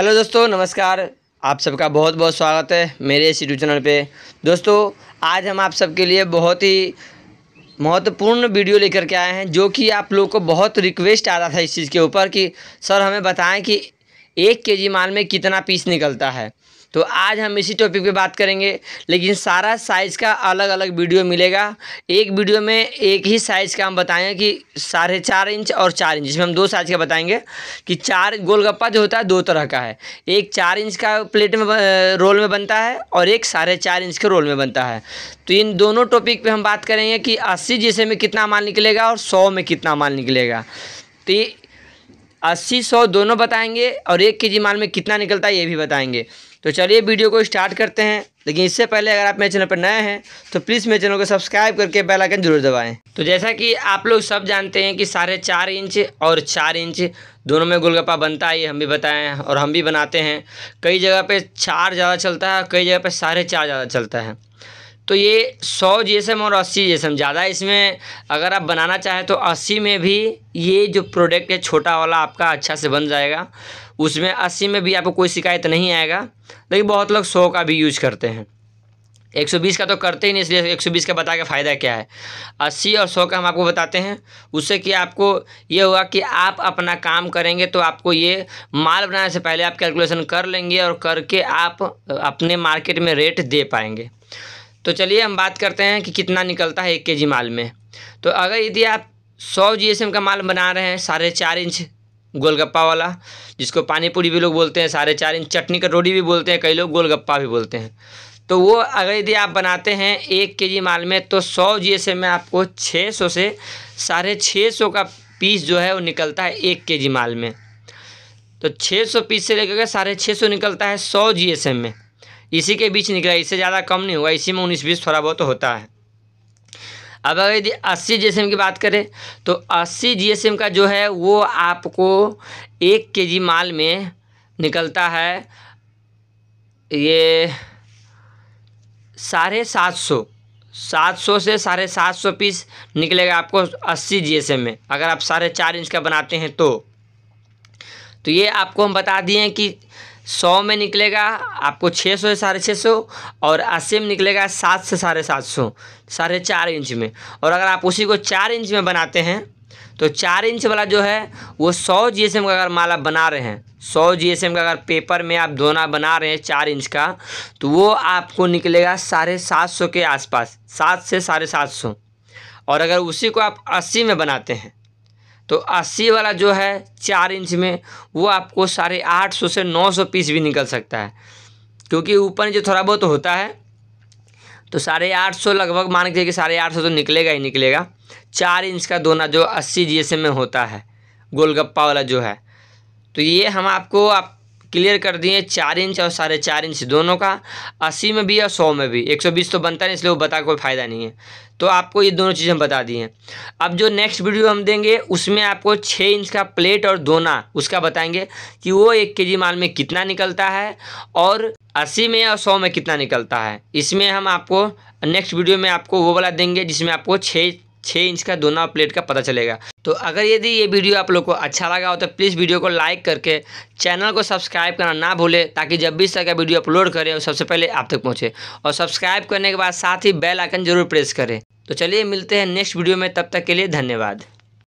hello दोस्तों नमस्कार आप सबका बहुत बहुत स्वागत है मेरे इस यूट्यूब चैनल पे दोस्तों आज हम आप सबके लिए बहुत ही महत्वपूर्ण वीडियो लेकर के आए हैं जो कि आप लोग को बहुत रिक्वेस्ट आ रहा था इस चीज़ के ऊपर कि सर हमें बताएं कि एक केजी माल में कितना पीस निकलता है तो आज हम इसी टॉपिक पे बात करेंगे लेकिन सारा साइज़ का अलग अलग वीडियो मिलेगा एक वीडियो में एक ही साइज़ का हम बताएँ कि साढ़े चार इंच और चार इंच इसमें हम दो साइज़ का बताएंगे कि चार गोलगप्पा जो होता है दो तरह का है एक चार इंच का प्लेट में रोल में बनता है और एक साढ़े चार इंच के रोल में बनता है तो इन दोनों टॉपिक पर हम बात करेंगे कि अस्सी जैसे में कितना माल निकलेगा और सौ में कितना माल निकलेगा तो अस्सी सौ दोनों बताएंगे और एक के जी माल में कितना निकलता है ये भी बताएंगे तो चलिए वीडियो को स्टार्ट करते हैं लेकिन इससे पहले अगर आप मेरे चैनल पर नए हैं तो प्लीज़ मेरे चैनल को सब्सक्राइब करके बेल आइकन जरूर दबाएं तो जैसा कि आप लोग सब जानते हैं कि साढ़े चार इंच और चार इंच दोनों में गोलगप्पा बनता है हम भी बताएं और हम भी बनाते हैं कई जगह पे चार ज़्यादा चलता है कई जगह पे साढ़े चार ज़्यादा चलता है तो ये सौ जी और अस्सी जी ज़्यादा इसमें अगर आप बनाना चाहें तो अस्सी में भी ये जो प्रोडक्ट है छोटा वाला आपका अच्छा से बन जाएगा उसमें अस्सी में भी आपको कोई शिकायत नहीं आएगा लेकिन बहुत लोग सौ का भी यूज़ करते हैं 120 का तो करते ही नहीं इसलिए 120 का बता के फ़ायदा क्या है 80 और 100 का हम आपको बताते हैं उससे कि आपको ये हुआ कि आप अपना काम करेंगे तो आपको ये माल बनाने से पहले आप कैलकुलेशन कर लेंगे और करके आप अपने मार्केट में रेट दे पाएंगे तो चलिए हम बात करते हैं कि कितना निकलता है एक के माल में तो अगर यदि आप सौ जी का माल बना रहे हैं साढ़े चार इंच गोलगप्पा वाला जिसको पानीपुरी भी लोग बोलते हैं साढ़े चार इंच चटनी कटोरी भी बोलते हैं कई लोग गोलगप्पा भी बोलते हैं तो वो अगर यदि आप बनाते हैं एक के माल में तो सौ जी में आपको छः सौ से साढ़े छः सौ का पीस जो है वो निकलता है एक के माल में तो 600 पीस से लेकर साढ़े छः सौ निकलता है सौ जी में इसी के बीच निकला इससे ज़्यादा कम नहीं हुआ इसी में उन्नीस बीस थोड़ा बहुत होता है अब अगर यदि अस्सी जी की बात करें तो अस्सी जी का जो है वो आपको एक के जी माल में निकलता है ये साढ़े सात सौ सात सौ से साढ़े सात सौ पीस निकलेगा आपको अस्सी जी में अगर आप साढ़े चार इंच का बनाते हैं तो तो ये आपको हम बता दिए कि सौ में निकलेगा आपको छः सौ से साढ़े छः सौ और अस्सी में निकलेगा सात से साढ़े सात सौ साढ़े चार इंच में और अगर आप उसी को चार इंच में बनाते हैं तो चार इंच वाला जो है वो सौ जी एस एम का अगर माला बना रहे हैं सौ जी एस एम का अगर पेपर में आप दोना बना रहे हैं चार इंच का तो वो आपको निकलेगा साढ़े सात सौ के आसपास सात से साढ़े सात सौ और अगर उसी को आप अस्सी में बनाते हैं तो अस्सी वाला जो है चार इंच में वो आपको साढ़े आठ सौ से नौ सौ पीस भी निकल सकता है क्योंकि ऊपर जो थोड़ा बहुत होता है तो साढ़े आठ सौ लगभग मान के कि साढ़े आठ सौ तो निकलेगा ही निकलेगा चार इंच का दोना जो अस्सी जी में होता है गोलगप्पा वाला जो है तो ये हम आपको आप क्लियर कर दिए चार इंच और साढ़े चार इंच दोनों का अस्सी में भी और सौ में भी एक सौ बीस तो बनता नहीं इसलिए वो बता कोई फ़ायदा नहीं है तो आपको ये दोनों चीज़ें हम बता दी हैं अब जो नेक्स्ट वीडियो हम देंगे उसमें आपको छः इंच का प्लेट और दोना उसका बताएंगे कि वो एक के जी माल में कितना निकलता है और अस्सी में और सौ में कितना निकलता है इसमें हम आपको नेक्स्ट वीडियो में आपको वो वाला देंगे जिसमें आपको छः छः इंच का दोनों प्लेट का पता चलेगा तो अगर यदि ये वीडियो आप लोग को अच्छा लगा हो तो प्लीज़ वीडियो को लाइक करके चैनल को सब्सक्राइब करना ना भूले ताकि जब भी इस तरह का वीडियो अपलोड करें वो सबसे पहले आप तक पहुँचे और सब्सक्राइब करने के बाद साथ ही बेल आइकन जरूर प्रेस करें तो चलिए मिलते हैं नेक्स्ट वीडियो में तब तक के लिए धन्यवाद